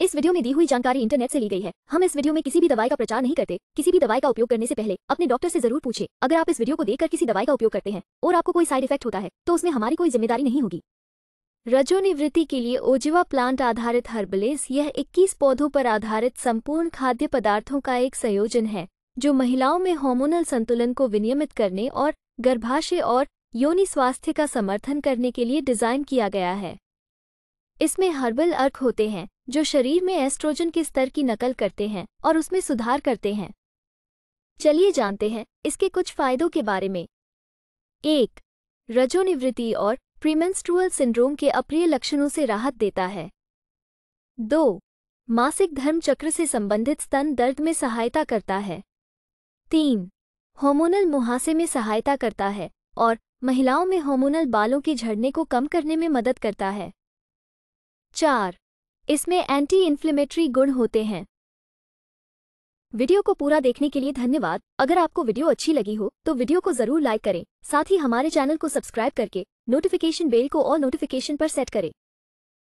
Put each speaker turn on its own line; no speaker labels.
इस वीडियो में दी हुई जानकारी इंटरनेट से ली गई है हम इस वीडियो में किसी भी दवाई का प्रचार नहीं करते किसी भी दवाई का उपयोग करने से पहले अपने डॉक्टर से जरूर पूछे अगर आप इस वीडियो को देखकर किसी दवाई का उपयोग करते हैं और आपको कोई साइड इफेक्ट होता है तो उसमें हमारी कोई जिम्मेदारी नहीं होगी रजोनिवृत्ति के लिए ओजिवा प्लांट आधारित हर्बलेस यह इक्कीस पौधों पर आधारित संपूर्ण खाद्य पदार्थों का एक संयोजन है जो महिलाओं में हार्मोनल संतुलन को विनियमित करने और गर्भाशय और योनि स्वास्थ्य का समर्थन करने के लिए डिजाइन किया गया है इसमें हर्बल अर्क होते हैं जो शरीर में एस्ट्रोजन के स्तर की नकल करते हैं और उसमें सुधार करते हैं चलिए जानते हैं इसके कुछ फायदों के बारे में एक रजोनिवृत्ति और प्रीमेंस्ट्रुअल सिंड्रोम के अप्रिय लक्षणों से राहत देता है दो मासिक धर्म चक्र से संबंधित स्तन दर्द में सहायता करता है तीन हार्मोनल मुहासे में सहायता करता है और महिलाओं में हॉर्मोनल बालों के झड़ने को कम करने में मदद करता है चार इसमें एंटी इन्फ्लेमेटरी गुण होते हैं वीडियो को पूरा देखने के लिए धन्यवाद अगर आपको वीडियो अच्छी लगी हो तो वीडियो को जरूर लाइक करें साथ ही हमारे चैनल को सब्सक्राइब करके नोटिफिकेशन बेल को और नोटिफिकेशन पर सेट करें